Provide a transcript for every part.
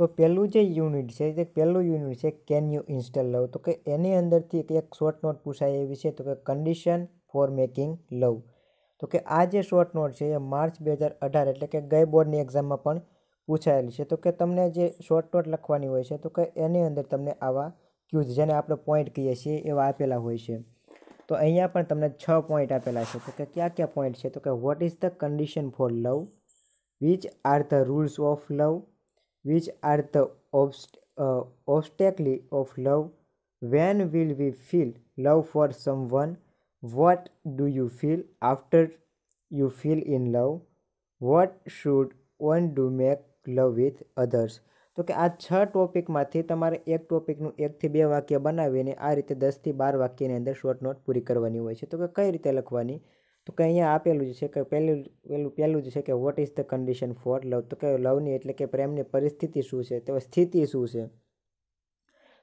તો પહેલું જે યુનિટ છે જે પહેલું યુનિટ છે કેન યુ ઇન્સ્ટોલ લવ તો કે એની અંદરથી એક શોર્ટ નોટ પૂછાય એવી છે તો કે કન્ડિશન ફોર મેકિંગ લવ તો કે આ જે શોર્ટ નોટ છે એ માર્ચ બે હજાર અઢાર એટલે કે ગઈ બોર્ડની એક્ઝામમાં પણ પૂછાયેલી છે તો કે તમને જે શોર્ટ નોટ લખવાની હોય છે તો કે એની અંદર તમને આવા ક્યુઝ જેને આપણે પોઈન્ટ કહીએ છીએ એવા આપેલા હોય છે તો અહીંયા પણ તમને છ પોઈન્ટ આપેલા છે તો કે ક્યાં કયા પોઈન્ટ છે તો કે what is the condition for love which are the rules of love which are the obst uh, obstacle of love when will we feel love for someone what do you feel after you feel in love what should one do make love with others તો કે આ છ ટોપિકમાંથી તમારે એક ટોપિકનું એકથી બે વાક્ય બનાવીને આ રીતે દસથી બાર વાક્યની અંદર શોર્ટ નોટ પૂરી કરવાની હોય છે તો કે કઈ રીતે લખવાની તો કે અહીંયા આપેલું જ છે કે પહેલું પહેલું પહેલું જ છે કે what is the condition for love તો કે લવની એટલે કે પ્રેમની પરિસ્થિતિ શું છે તો સ્થિતિ શું છે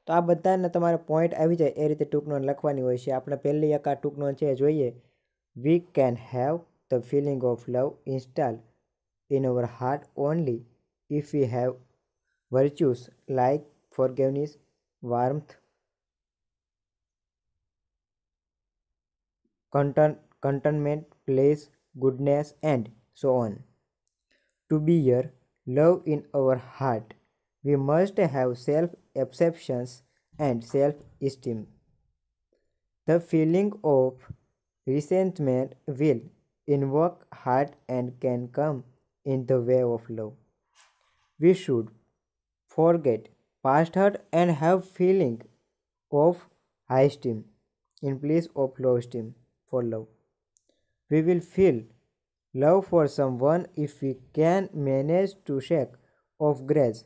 તો આ બધાને તમારે પોઈન્ટ આવી જાય એ રીતે ટૂંક લખવાની હોય છે આપણે પહેલી એક આ ટૂંક નોંધ છે જોઈએ we can have the feeling of love install in our heart only if you have virtues like forgiveness warmth content contentment, place, goodness, and so on. To be here, love in our heart, we must have self acceptance and self esteem. The feeling of resentment will invoke heart and can come in the way of love. We should forget past hurt and have feeling of high esteem in place of low esteem for love. We will feel love for someone if we can manage to shake off grudge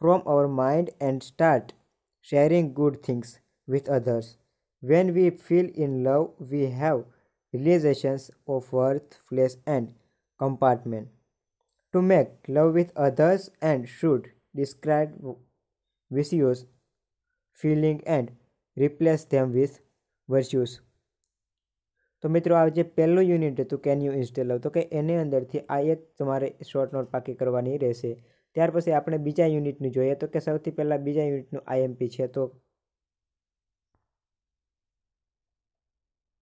from our mind and start sharing good things with others. When we feel in love, we have realizations of worth, place, and compartment. To make love with others and should describe vicious feeling and replace them with virtues. તો મિત્રો આ જે પહેલું unit હતું can you ઇન્સ્ટેલ લવ તો કે એની અંદરથી આ એક તમારે શોર્ટ નોટ પાકી કરવાની રહેશે ત્યાર પછી આપણે બીજા યુનિટનું જોઈએ તો કે સૌથી પહેલાં બીજા યુનિટનું આઈએમપી છે તો